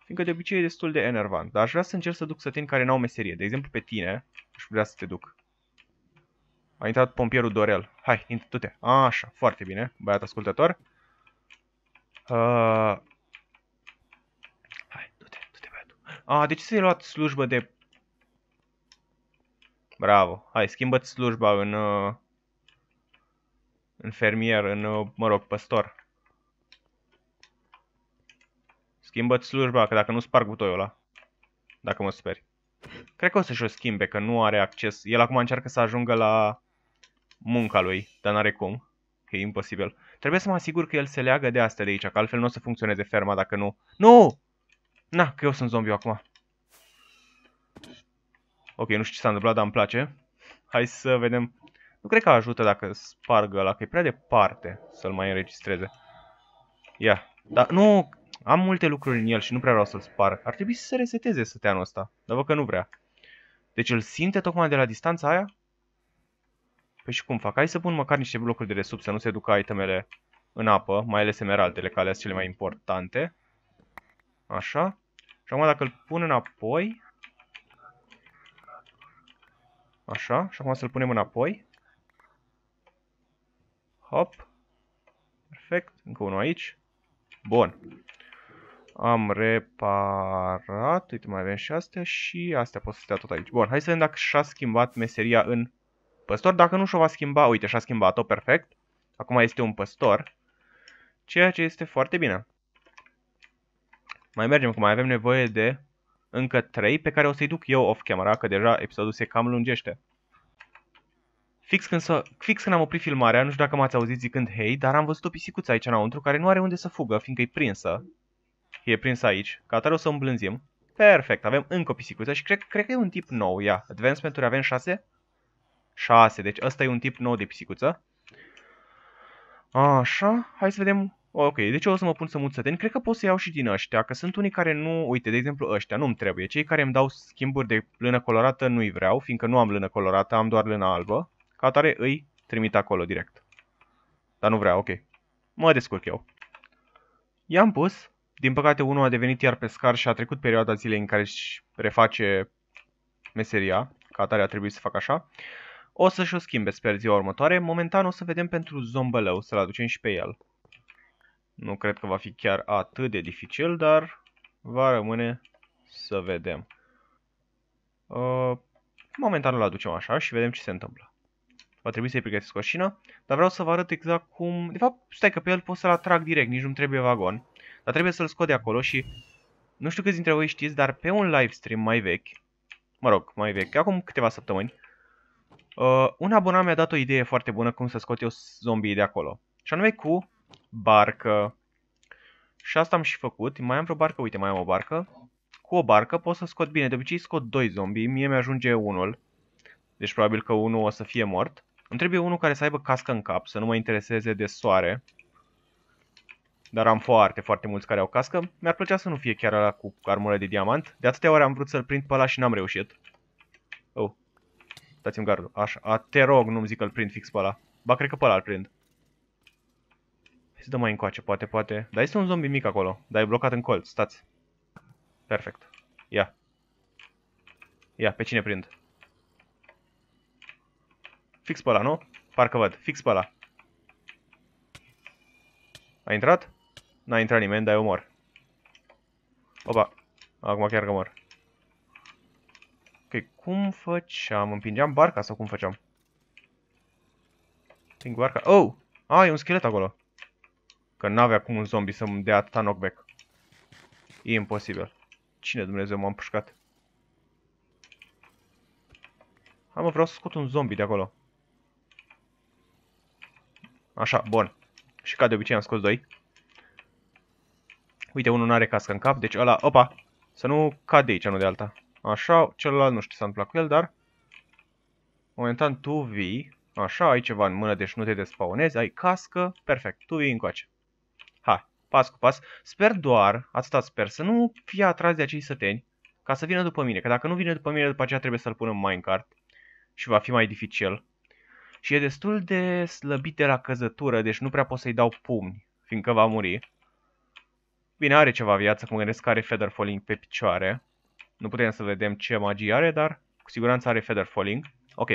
Fiindcă de obicei e destul de enervant, dar aș vrea să încerc să duc săteni care n-au meserie. De exemplu pe tine, aș vrea să te duc. A intrat pompierul Dorel. Hai, intră, tu te Așa, foarte bine, băiat ascultător. Uh... Hai, du-te, du-te, băiatul. A, de ce să-i luat slujbă de... Bravo. Hai, schimbă-ți slujba în... Uh... În fermier, în, uh, mă rog, păstor. Schimbă-ți slujba, că dacă nu sparg butoiul ăla. Dacă mă speri. Cred că o să-și o schimbe, că nu are acces. El acum încearcă să ajungă la munca lui, dar n-are cum, că e imposibil. Trebuie să mă asigur că el se leagă de asta de aici, că altfel nu o să funcționeze ferma dacă nu... Nu! Na, că eu sunt zombiu acum. Ok, nu știu ce s-a întâmplat, dar îmi place. Hai să vedem. Nu cred că ajută dacă spargă la că e prea departe să-l mai înregistreze. Ia. Dar nu, am multe lucruri în el și nu prea vreau să-l sparg. Ar trebui să se reseteze săteanul ăsta, dar văd că nu vrea. Deci îl simte tocmai de la distanța aia? Păi și cum fac? Hai să pun măcar niște blocuri de resub să nu se ducă itemele în apă, mai ales emeraldele, care sunt cele mai importante. Așa. Și acum dacă îl pun înapoi... Așa. Și acum să-l punem înapoi. Hop. Perfect. Încă unul aici. Bun. Am reparat. Uite, mai avem și astea și astea pot să stea tot aici. Bun, hai să vedem dacă și-a schimbat meseria în păstor, dacă nu și-o va schimba, uite, și-a schimbat-o perfect. Acum este un păstor, ceea ce este foarte bine. Mai mergem, că mai avem nevoie de încă 3 pe care o să-i duc eu off-camera, că deja episodul se cam lungește. Fix când, să, fix când am oprit filmarea, nu știu dacă m-ați auzit zicând hei, dar am văzut o pisicuță aici înăuntru care nu are unde să fugă, fiindcă e prinsă. E prinsă aici. Ca atare o să îmblânzim. Perfect, avem încă o pisicuță și cred, cred că e un tip nou, ia. Advancement-uri avem 6? 6. Deci ăsta e un tip nou de pisicuță. Așa, hai să vedem. Ok, deci eu o să mă pun să mut săteni. Cred că pot să iau și din ăștia, că sunt unii care nu... Uite, de exemplu ăștia, nu-mi trebuie. Cei care îmi dau schimburi de lână colorată nu-i vreau, fiindcă nu am lână colorată, am doar lână albă. Ca atare îi trimit acolo direct. Dar nu vreau, ok. Mă descurc eu. I-am pus. Din păcate unul a devenit iar pescar și a trecut perioada zilei în care își preface meseria. Ca atare a trebuit să fac așa. O să-și o schimbe, sper, ziua următoare. Momentan o să vedem pentru zombălău, să-l aducem și pe el. Nu cred că va fi chiar atât de dificil, dar va rămâne să vedem. Uh, momentan îl aducem așa și vedem ce se întâmplă. Va trebui să-i pregătesc o șină, dar vreau să vă arăt exact cum... De fapt, stai că pe el pot să-l atrag direct, nici nu trebuie vagon. Dar trebuie să-l scot de acolo și... Nu știu câți dintre voi știți, dar pe un livestream mai vechi... Mă rog, mai vechi, acum câteva săptămâni... Uh, un abonat mi-a dat o idee foarte bună cum să scot eu zombii de acolo. Și anume cu barcă. Și asta am și făcut. Mai am vreo barcă? Uite, mai am o barcă. Cu o barcă pot să scot bine. De obicei scot doi zombii. Mie mi-ajunge unul. Deci probabil că unul o să fie mort. Îmi trebuie unul care să aibă cască în cap, să nu mă intereseze de soare. Dar am foarte, foarte mulți care au cască. Mi-ar plăcea să nu fie chiar ăla cu armură de diamant. De atâtea ori am vrut să-l prind pe ăla și n-am reușit. Dați-mi gardul. Așa. A, te rog, nu-mi zic că-l prind fix pe ăla. Ba, cred că pe ăla îl prind. Hai să dăm mai încoace, poate, poate. Dar este un zombie mic acolo. Dar e blocat în colț. Stați. Perfect. Ia. Ia, pe cine prind? Fix pe ăla, nu? Parcă văd. Fix pe ăla. A intrat? N-a intrat nimeni, dar eu mor. Opa. Acum chiar că mor. Ok, cum făceam? Împingeam barca sau cum făceam? Împing barca. Oh! Ah, e un schelet acolo. Că n-avea cum un zombie să-mi dea atâta knockback. E imposibil. Cine Dumnezeu m-a împușcat? Hai mă, vreau să scot un zombie de acolo. Așa, bun. Și ca de obicei am scos doi. Uite, unul nu are cască în cap, deci ăla, opa, să nu cade aici, nu de alta. Așa, celălalt nu știu ce s-a întâmplat cu el, dar... Momentan tu vii. Așa, ai ceva în mână, deci nu te despaunezi. Ai cască. Perfect, tu vii încoace. Hai, pas cu pas. Sper doar, asta sper, să nu fie atras de acei săteni. Ca să vină după mine, că dacă nu vine după mine, după aceea trebuie să-l punem în minecart. Și va fi mai dificil. Și e destul de slăbit de la căzătură, deci nu prea pot să-i dau pumni, fiindcă va muri. Bine, are ceva viață, cum gândesc că are feather falling pe picioare. Nu putem să vedem ce magie are, dar cu siguranță are Feather Falling. Ok.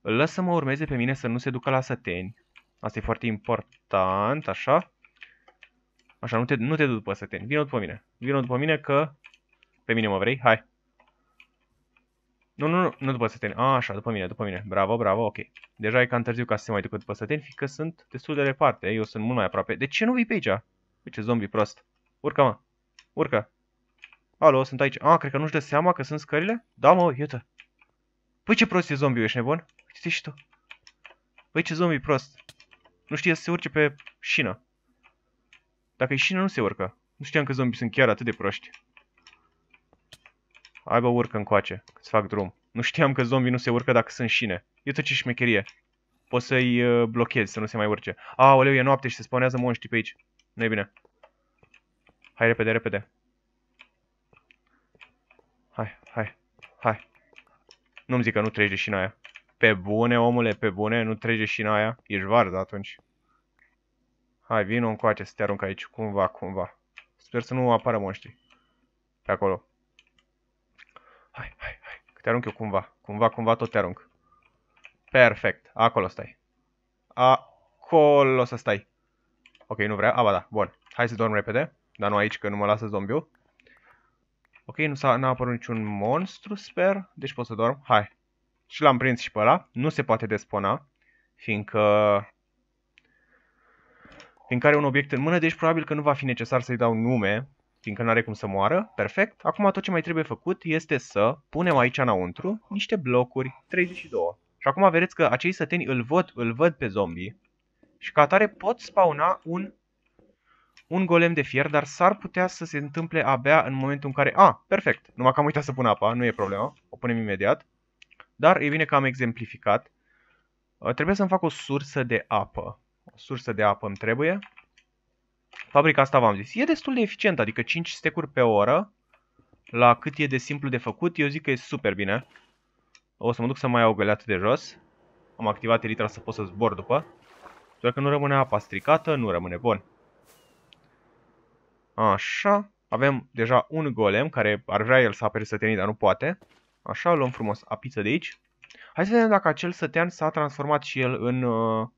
Îl las să mă urmeze pe mine să nu se ducă la săteni. Asta e foarte important, așa. Așa, nu te, nu te du după săteni. Vino după mine. Vino după mine că... Pe mine mă vrei? Hai. Nu, nu, nu, nu după săteni. A, așa, după mine, după mine. Bravo, bravo, ok. Deja e cam târziu ca să se mai ducă după săteni, fiindcă sunt destul de departe. Eu sunt mult mai aproape. De ce nu vii pe aici? Uite, zombie prost. Urcă, mă. Urcă. Alo, sunt aici. Ah, cred că nu-și dă seama că sunt scările? Da, mă, iată. Păi ce prost e zombiul, ești nebun? Știi și tu. Păi ce zombi prost. Nu știe să se urce pe șină. Dacă e șină, nu se urcă. Nu știam că zombii sunt chiar atât de proști. Hai bă, urcă încoace, că-ți fac drum. Nu știam că zombii nu se urcă dacă sunt șine. Iată ce șmecherie. Poți să-i uh, blochezi, să nu se mai urce. Aoleu, e noapte și se spunează monștri pe aici. Nu e bine. Hai repede, repede. Hai, hai, hai. Nu-mi zic că nu trece și în aia. Pe bune, omule, pe bune, nu trece și în aia. Ești vardă atunci. Hai, vino încoace să te arunc aici, cumva, cumva. Sper să nu apară monștri. Pe acolo. Hai, hai, hai. Că te arunc eu cumva. Cumva, cumva tot te arunc. Perfect. Acolo stai. Acolo să stai. Ok, nu vrea? A, ba da, bun. Hai să dorm repede. Dar nu aici, că nu mă lasă zombiul. Ok, nu s-a apărut niciun monstru, sper. Deci pot să dorm. Hai. Și l-am prins și pe ăla. Nu se poate despona, fiindcă... Fiindcă are un obiect în mână, deci probabil că nu va fi necesar să-i dau nume, fiindcă nu are cum să moară. Perfect. Acum tot ce mai trebuie făcut este să punem aici înăuntru niște blocuri 32. Și acum vedeți că acei săteni îl văd, îl văd pe zombie și ca atare pot spauna un un golem de fier, dar s-ar putea să se întâmple abia în momentul în care... A, perfect, numai că am uitat să pun apa, nu e problema, o punem imediat. Dar e bine că am exemplificat. Uh, trebuie să-mi fac o sursă de apă. O sursă de apă îmi trebuie. Fabrica asta v-am zis. E destul de eficientă, adică 5 stecuri pe oră. La cât e de simplu de făcut, eu zic că e super bine. O să mă duc să mai iau o de jos. Am activat elitra să pot să zbor după. Doar că nu rămâne apa stricată, nu rămâne bun. Așa. Avem deja un golem care ar vrea el să apere sătenii, dar nu poate. Așa, luăm frumos apiță de aici. Hai să vedem dacă acel sătean s-a transformat și el în, uh,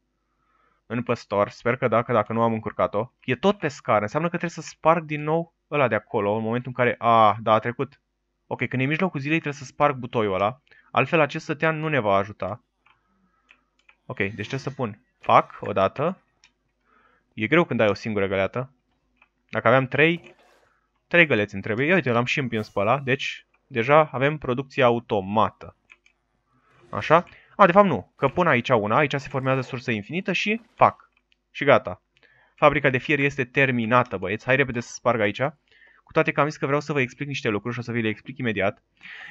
în păstor. Sper că dacă, dacă nu am încurcat-o. E tot pe scară, înseamnă că trebuie să sparg din nou ăla de acolo, în momentul în care... A, da, a trecut. Ok, când e mijlocul zilei trebuie să sparg butoiul ăla. Altfel acest sătean nu ne va ajuta. Ok, deci trebuie să pun. Fac, odată. E greu când ai o singură găleată. Dacă aveam 3, 3 găleți îmi trebuie. Ia uite, l-am și împins pe ăla, deci deja avem producție automată. Așa? A, de fapt nu, că pun aici una, aici se formează sursă infinită și pac. Și gata. Fabrica de fier este terminată, băieți. Hai repede să sparg aici. Cu toate că am zis că vreau să vă explic niște lucruri și o să vi le explic imediat.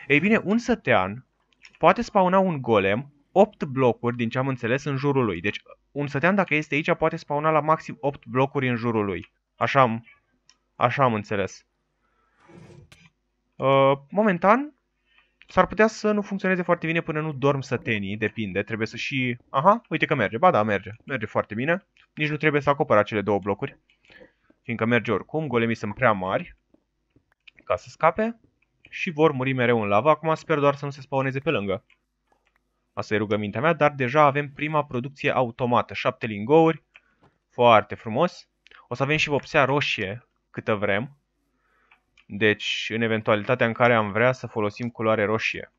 Ei bine, un sătean poate spauna un golem 8 blocuri, din ce am înțeles, în jurul lui. Deci un sătean, dacă este aici, poate spauna la maxim 8 blocuri în jurul lui. Așa am, așa am înțeles. Uh, momentan, s-ar putea să nu funcționeze foarte bine până nu dorm sătenii, depinde, trebuie să și... Aha, uite că merge, ba da, merge, merge foarte bine. Nici nu trebuie să acopăr acele două blocuri, fiindcă merge oricum, golemii sunt prea mari ca să scape și vor muri mereu în lava, acum sper doar să nu se spawneze pe lângă. Asta e rugămintea mea, dar deja avem prima producție automată, șapte lingouri, foarte frumos. O să avem și vopsea roșie câtă vrem. Deci, în eventualitatea în care am vrea să folosim culoare roșie.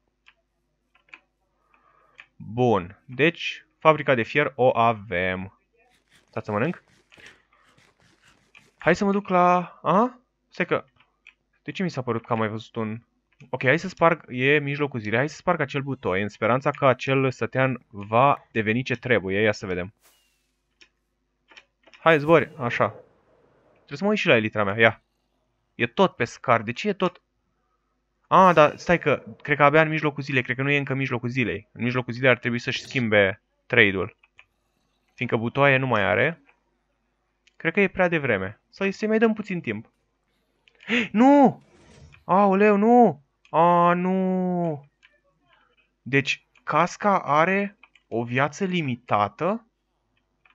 Bun. Deci, fabrica de fier o avem. Stați să mănânc. Hai să mă duc la... Aha? Stai că... De ce mi s-a părut că am mai văzut un... Ok, hai să sparg... E mijlocul zilei. Hai să sparg acel butoi în speranța că acel sătean va deveni ce trebuie. Ia să vedem. Hai, zbori. Așa. Trebuie să mă uit și la elitra mea. Ia. E tot pe scar. De ce e tot... A, ah, dar stai că cred că abia în mijlocul zilei. Cred că nu e încă în mijlocul zilei. În mijlocul zilei ar trebui să-și schimbe trade-ul. Fiindcă butoaie nu mai are. Cred că e prea devreme. Să-i să mai dăm puțin timp. Nu! Aoleu, nu! A, nu! Deci, casca are o viață limitată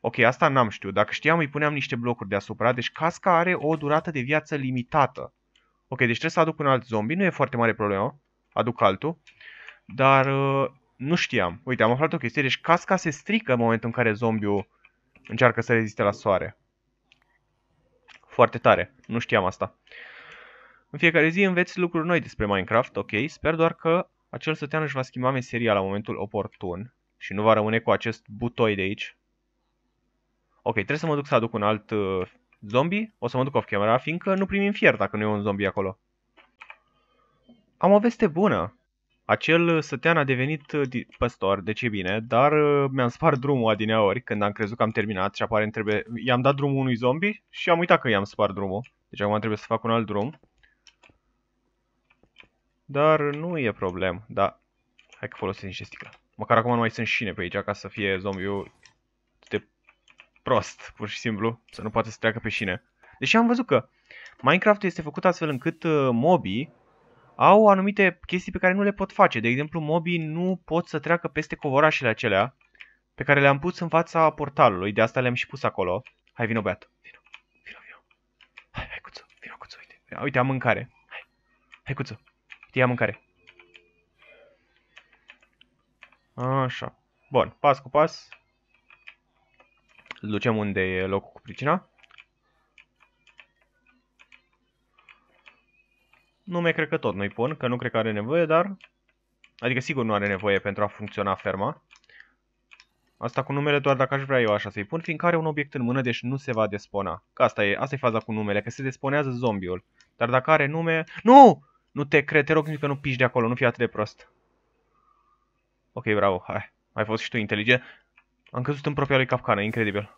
Ok, asta n-am știut. Dacă știam, îi puneam niște blocuri deasupra. Deci casca are o durată de viață limitată. Ok, deci trebuie să aduc un alt zombie. Nu e foarte mare problemă. Aduc altul. Dar uh, nu știam. Uite, am aflat o chestie. Deci casca se strică în momentul în care zombiul încearcă să reziste la soare. Foarte tare. Nu știam asta. În fiecare zi înveți lucruri noi despre Minecraft, ok? Sper doar că acel sătean își va schimba meseria la momentul oportun și nu va rămâne cu acest butoi de aici, Ok, trebuie să mă duc să aduc un alt uh, zombie. O să mă duc off-camera, fiindcă nu primim fier dacă nu e un zombie acolo. Am o veste bună. Acel sătean a devenit uh, păstor, deci ce bine, dar uh, mi-am spart drumul adineori când am crezut că am terminat și aparent trebuie... I-am dat drumul unui zombie și am uitat că i-am spart drumul. Deci acum trebuie să fac un alt drum. Dar nu e problem, da. Hai că folosim niște sticlă. Măcar acum nu mai sunt șine pe aici ca să fie zombiul prost, pur și simplu, să nu poate să treacă pe șine. Deși am văzut că Minecraft este făcut astfel încât uh, mobii au anumite chestii pe care nu le pot face. De exemplu, mobii nu pot să treacă peste covorașele acelea pe care le-am pus în fața portalului. De asta le-am și pus acolo. Hai, vino, beat. Vino, vino, vino. Hai, hai, cuțu, Vino, cuțu, uite. Uite, am mâncare. Hai, hai, cuțu. Uite, ia mâncare. Așa. Bun, pas cu pas. Îl ducem unde e locul cu pricina. mai cred că tot nu-i pun, că nu cred că are nevoie, dar... Adică sigur nu are nevoie pentru a funcționa ferma. Asta cu numele doar dacă aș vrea eu așa să-i pun, fiindcă are un obiect în mână, deci nu se va despona. Că asta e, asta e faza cu numele, că se desponează zombiul. Dar dacă are nume... Nu! Nu te cred, te rog nici că nu piști de acolo, nu fi atât de prost. Ok, bravo, hai. Ai fost și tu inteligent. Am căzut în propria lui capcană, incredibil.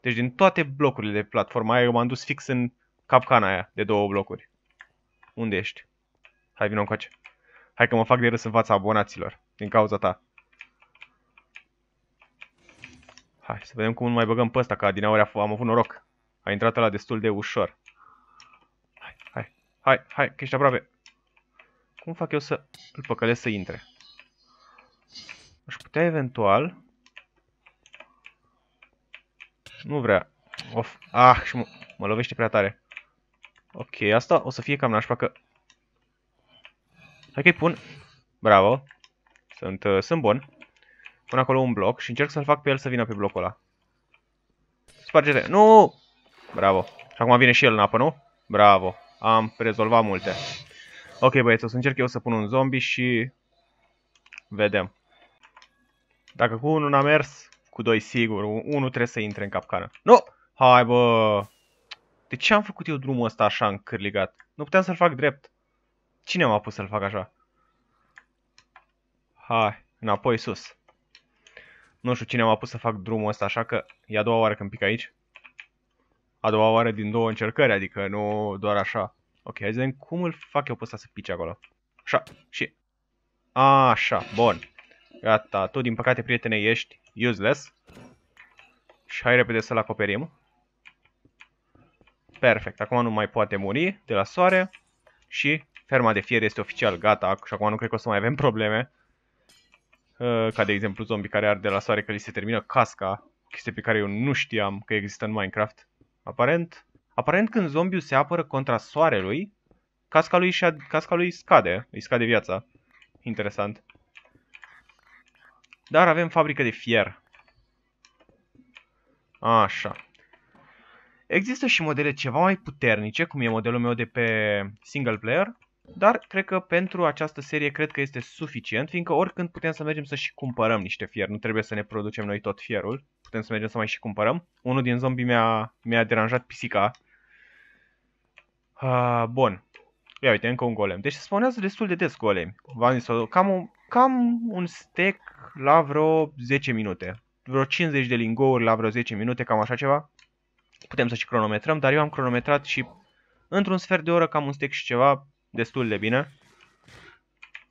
Deci din toate blocurile de platforma aia, eu m-am dus fix în capcana aia de două blocuri. Unde ești? Hai, vină încoace. Hai că mă fac de râs în fața abonaților, din cauza ta. Hai, să vedem cum nu mai băgăm pe ăsta, că din aurea am avut noroc. A intrat la destul de ușor. Hai, hai, hai, hai, că ești aproape. Cum fac eu să îl păcălesc să intre? Aș putea eventual nu vrea. Of. Ah, și mă, lovește prea tare. Ok, asta o să fie cam nașpa că... Hai că-i pun... Bravo. Sunt, uh, sunt bun. Pun acolo un bloc și încerc să-l fac pe el să vină pe blocul ăla. te Nu! Bravo. Și acum vine și el în apă, nu? Bravo. Am rezolvat multe. Ok, băieți, o să încerc eu să pun un zombie și... Vedem. Dacă cu unul n-a mers, cu doi sigur. Unul trebuie să intre în capcană. Nu! Hai bă! De ce am făcut eu drumul ăsta așa încârligat? Nu puteam să-l fac drept. Cine m-a pus să-l fac așa? Hai, înapoi sus. Nu știu cine m-a pus să fac drumul ăsta așa că e a doua oară când pic aici. A doua oară din două încercări, adică nu doar așa. Ok, hai zi, cum îl fac eu pe ăsta să pice acolo. Așa, și... Așa, bun. Gata, tu din păcate, prietene, ești Useless. Și hai repede să-l acoperim. Perfect. Acum nu mai poate muri de la soare. Și ferma de fier este oficial gata. Și acum nu cred că o să mai avem probleme. Uh, ca de exemplu zombii care ar de la soare că li se termină casca. Chestia pe care eu nu știam că există în Minecraft. Aparent. Aparent când zombiul se apără contra soarelui, casca lui, casca lui scade. Îi scade viața. Interesant. Dar avem fabrică de fier. Așa. Există și modele ceva mai puternice, cum e modelul meu de pe single player, dar cred că pentru această serie cred că este suficient, fiindcă oricând putem să mergem să și cumpărăm niște fier, nu trebuie să ne producem noi tot fierul, putem să mergem să mai și cumpărăm. Unul din zombie mi-a mi, -a, deranjat pisica. Uh, bun, Ia uite, încă un golem. Deci se spunează destul de des golemi. V-am zis, cam un, cam un stack la vreo 10 minute. Vreo 50 de lingouri la vreo 10 minute, cam așa ceva. Putem să și cronometrăm, dar eu am cronometrat și într-un sfert de oră cam un stack și ceva destul de bine.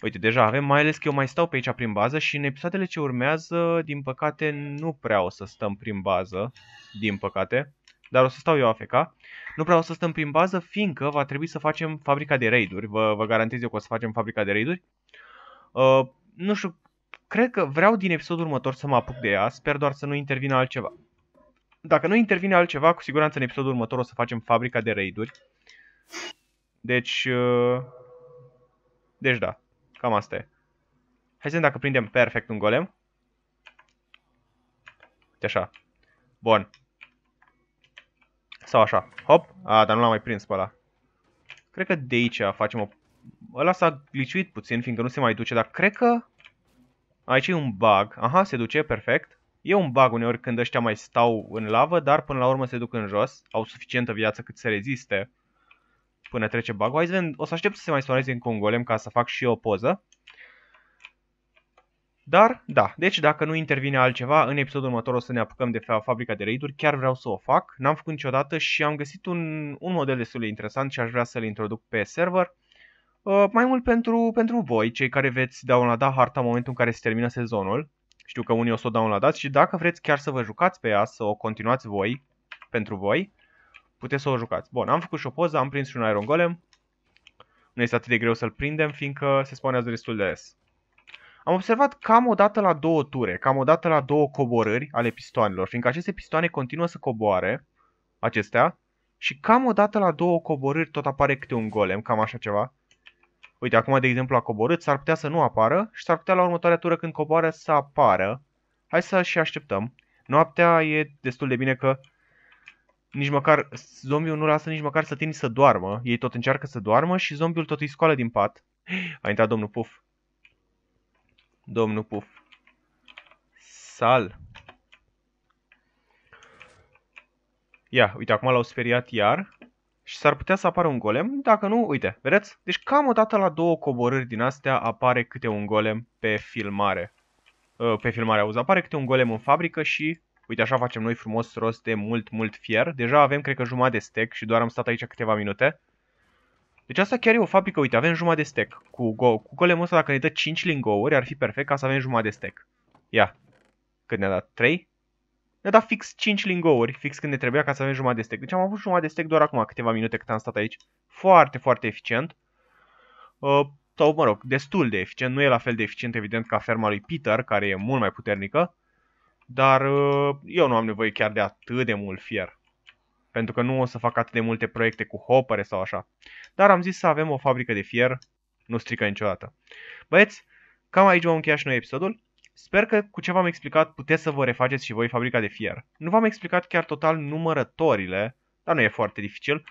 Uite, deja avem, mai ales că eu mai stau pe aici prin bază și în episoadele ce urmează, din păcate, nu prea o să stăm prin bază, din păcate dar o să stau eu AFK. Nu prea o să stăm prin bază, fiindcă va trebui să facem fabrica de raiduri. Vă, vă garantez eu că o să facem fabrica de raiduri. Uh, nu știu, cred că vreau din episodul următor să mă apuc de ea, sper doar să nu intervină altceva. Dacă nu intervine altceva, cu siguranță în episodul următor o să facem fabrica de raiduri. Deci, uh, deci da, cam asta e. Hai să vedem dacă prindem perfect un golem. Uite așa. Bun. Sau așa. Hop. A, dar nu l-am mai prins pe ăla. Cred că de aici facem o... Ăla s-a gliciuit puțin, fiindcă nu se mai duce, dar cred că... Aici e un bug. Aha, se duce, perfect. E un bug uneori când ăștia mai stau în lavă, dar până la urmă se duc în jos. Au suficientă viață cât să reziste până trece bug-ul. O să aștept să se mai spuneze în un golem ca să fac și eu o poză. Dar, da, deci dacă nu intervine altceva, în episodul următor o să ne apucăm de fabrica de raiduri, chiar vreau să o fac, n-am făcut niciodată și am găsit un, un model destul de interesant și aș vrea să-l introduc pe server. Uh, mai mult pentru, pentru voi, cei care veți downloada harta în momentul în care se termină sezonul. Știu că unii o să o downloadați și dacă vreți chiar să vă jucați pe ea, să o continuați voi, pentru voi, puteți să o jucați. Bun, am făcut și o poză, am prins și un Iron Golem. Nu este atât de greu să-l prindem, fiindcă se spunează destul de des. Am observat cam o dată la două ture, cam o dată la două coborări ale pistoanelor, fiindcă aceste pistoane continuă să coboare, acestea, și cam o dată la două coborâri tot apare câte un golem, cam așa ceva. Uite, acum de exemplu a coborât, s-ar putea să nu apară și s-ar putea la următoarea tură când coboară să apară. Hai să și așteptăm. Noaptea e destul de bine că nici măcar zombiul nu lasă nici măcar să tini să doarmă. Ei tot încearcă să doarmă și zombiul tot îi scoală din pat. A intrat domnul Puf domnul Puf. Sal. Ia, uite, acum l-au speriat iar. Și s-ar putea să apară un golem. Dacă nu, uite, vedeți? Deci cam o dată la două coborâri din astea apare câte un golem pe filmare. Ă, pe filmare, auzi, apare câte un golem în fabrică și... Uite, așa facem noi frumos rost de mult, mult fier. Deja avem, cred că, jumătate de stec și doar am stat aici câteva minute. Deci asta chiar e o fabrică, uite, avem jumătate de stack. Cu, go cu golemul ăsta, dacă ne dă 5 lingouri, ar fi perfect ca să avem jumătate de stack. Ia, cât ne-a dat? 3? Ne-a dat fix 5 lingouri, fix când ne trebuia ca să avem jumătate de stack. Deci am avut jumătate de stack doar acum, câteva minute cât am stat aici. Foarte, foarte eficient. Uh, sau, mă rog, destul de eficient. Nu e la fel de eficient, evident, ca ferma lui Peter, care e mult mai puternică. Dar uh, eu nu am nevoie chiar de atât de mult fier pentru că nu o să fac atât de multe proiecte cu hopere sau așa. Dar am zis să avem o fabrică de fier, nu strică niciodată. Băieți, cam aici vom încheia și noi episodul. Sper că cu ce v-am explicat puteți să vă refaceți și voi fabrica de fier. Nu v-am explicat chiar total numărătorile, dar nu e foarte dificil.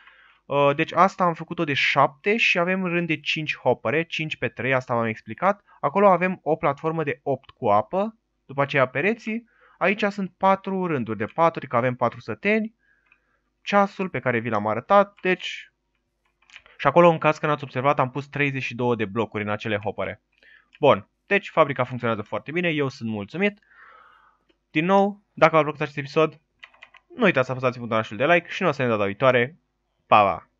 Uh, deci asta am făcut-o de 7 și avem rând de 5 hopere, 5 pe 3, asta v-am explicat. Acolo avem o platformă de 8 cu apă, după aceea pereții. Aici sunt 4 rânduri de 4, adică avem 4 săteni ceasul pe care vi l-am arătat, deci... Și acolo, în caz că n-ați observat, am pus 32 de blocuri în acele hopere. Bun, deci fabrica funcționează foarte bine, eu sunt mulțumit. Din nou, dacă v-a plăcut acest episod, nu uitați să apăsați butonul de like și noi o să ne data viitoare. Pa, pa!